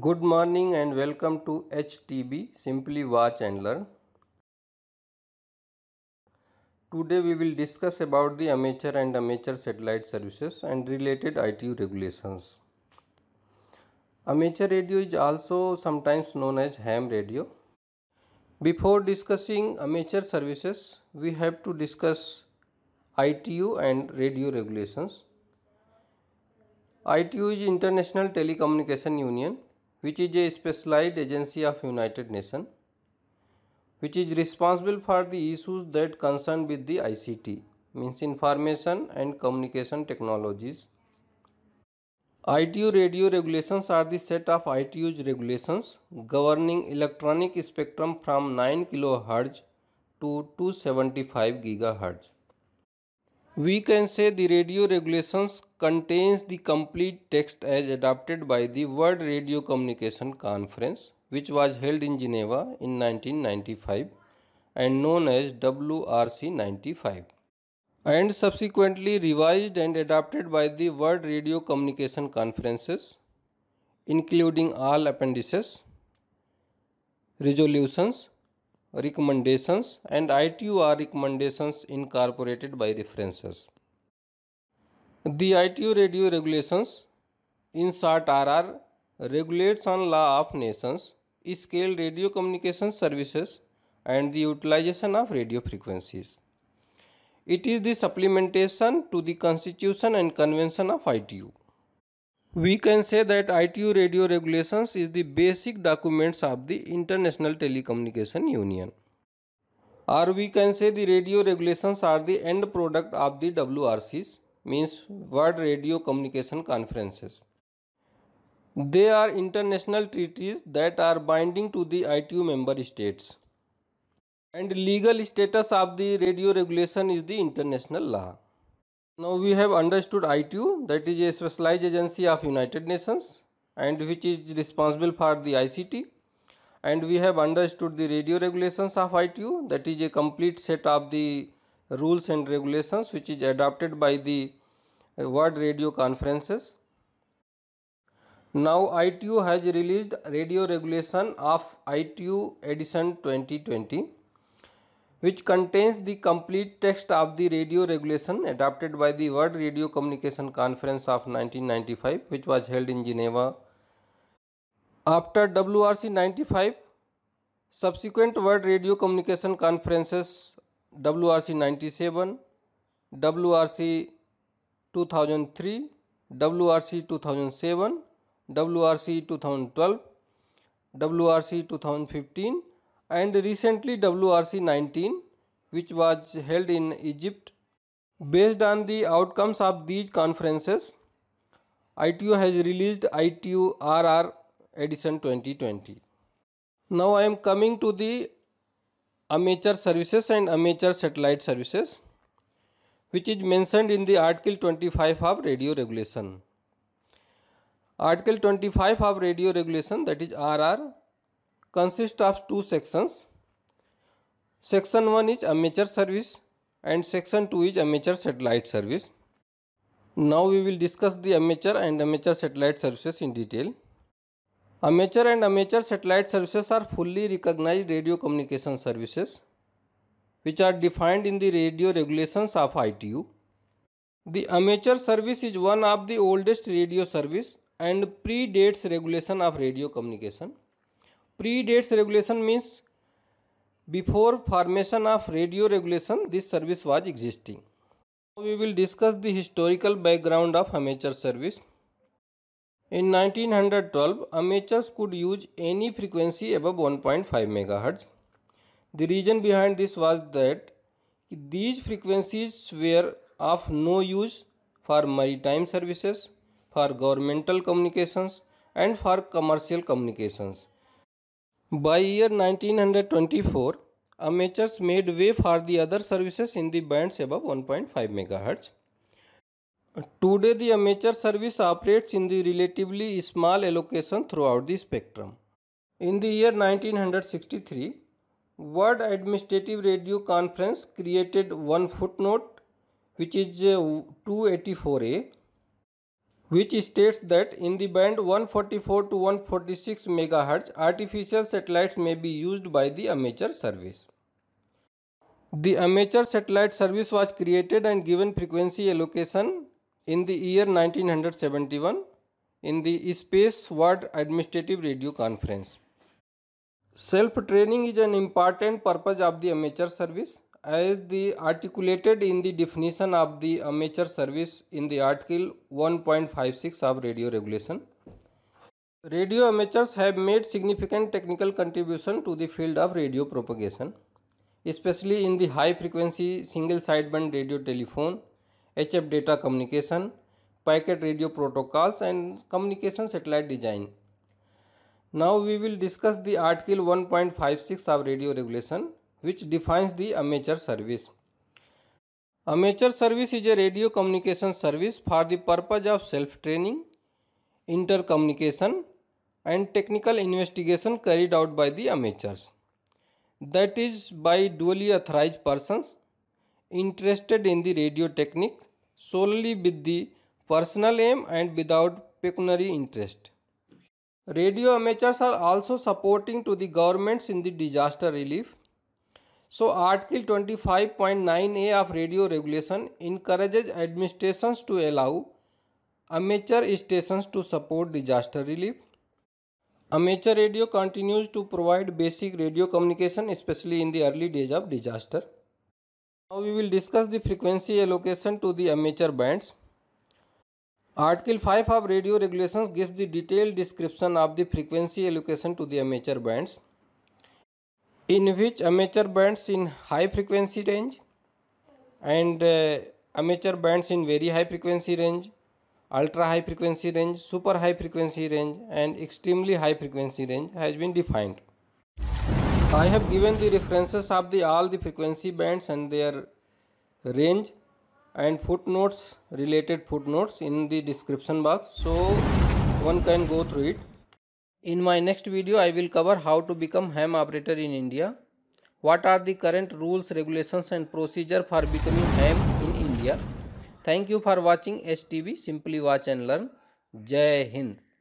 Good morning and welcome to HTB Simply Watch and Learn. Today we will discuss about the amateur and amateur satellite services and related ITU regulations. Amateur radio is also sometimes known as ham radio. Before discussing amateur services, we have to discuss ITU and radio regulations. ITU is International Telecommunication Union which is a specialized agency of United Nations which is responsible for the issues that concern with the ICT means information and communication technologies. ITU radio regulations are the set of ITU's regulations governing electronic spectrum from 9 kHz to 275 GHz. We can say the radio regulations contains the complete text as adopted by the World Radio Communication Conference which was held in Geneva in 1995 and known as WRC 95 and subsequently revised and adopted by the World Radio Communication Conferences including all appendices, resolutions recommendations and ITU recommendations incorporated by references. The ITU radio regulations in short RR regulates on law of nations, scale radio communication services and the utilization of radio frequencies. It is the supplementation to the Constitution and Convention of ITU. We can say that ITU radio regulations is the basic documents of the International Telecommunication Union. Or we can say the radio regulations are the end product of the WRCs means World Radio Communication Conferences. They are international treaties that are binding to the ITU member states. And legal status of the radio regulation is the international law. Now we have understood ITU that is a specialized agency of United Nations and which is responsible for the ICT and we have understood the radio regulations of ITU that is a complete set of the rules and regulations which is adopted by the uh, World Radio Conferences. Now ITU has released radio regulation of ITU edition 2020 which contains the complete text of the radio regulation adopted by the World Radio Communication Conference of 1995 which was held in Geneva. After WRC 95, subsequent World Radio Communication Conferences WRC 97, WRC 2003, WRC 2007, WRC 2012, WRC 2015 and recently WRC 19 which was held in Egypt. Based on the outcomes of these conferences, ITU has released ITU RR edition 2020. Now I am coming to the amateur services and amateur satellite services which is mentioned in the article 25 of radio regulation. Article 25 of radio regulation that is RR consists of two sections. Section 1 is amateur service and section 2 is amateur satellite service. Now we will discuss the amateur and amateur satellite services in detail. Amateur and amateur satellite services are fully recognized radio communication services which are defined in the radio regulations of ITU. The amateur service is one of the oldest radio service and predates regulation of radio communication predates regulation means before formation of radio regulation this service was existing. Now we will discuss the historical background of amateur service. In 1912, amateurs could use any frequency above 1.5 megahertz. The reason behind this was that these frequencies were of no use for maritime services, for governmental communications and for commercial communications. By year 1924, amateurs made way for the other services in the bands above 1.5 MHz. Today the amateur service operates in the relatively small allocation throughout the spectrum. In the year 1963, World Administrative Radio Conference created one footnote which is 284A uh, which states that in the band 144 to 146 MHz, artificial satellites may be used by the amateur service. The amateur satellite service was created and given frequency allocation in the year 1971 in the Space World Administrative Radio Conference. Self-training is an important purpose of the amateur service as the articulated in the definition of the amateur service in the article 1.56 of radio regulation radio amateurs have made significant technical contribution to the field of radio propagation especially in the high frequency single sideband radio telephone hf data communication packet radio protocols and communication satellite design now we will discuss the article 1.56 of radio regulation which defines the amateur service. Amateur service is a radio communication service for the purpose of self-training, intercommunication and technical investigation carried out by the amateurs. That is by duly authorized persons interested in the radio technique solely with the personal aim and without pecuniary interest. Radio amateurs are also supporting to the governments in the disaster relief so article 25.9 A of radio regulation encourages administration to allow amateur stations to support disaster relief amateur radio continues to provide basic radio communication specially in the early days of disaster now we will discuss the frequency allocation to the amateur bands article five of radio regulation give the detailed description of the frequency allocation to the amateur bands in which amateur bands in high frequency range and uh, amateur bands in very high frequency range ultra high frequency range super high frequency range and extremely high frequency range has been defined i have given the references of the all the frequency bands and their range and footnotes related footnotes in the description box so one can go through it in my next video, I will cover how to become ham operator in India. What are the current rules, regulations and procedure for becoming ham in India. Thank you for watching STV Simply Watch and Learn. Jai Hind.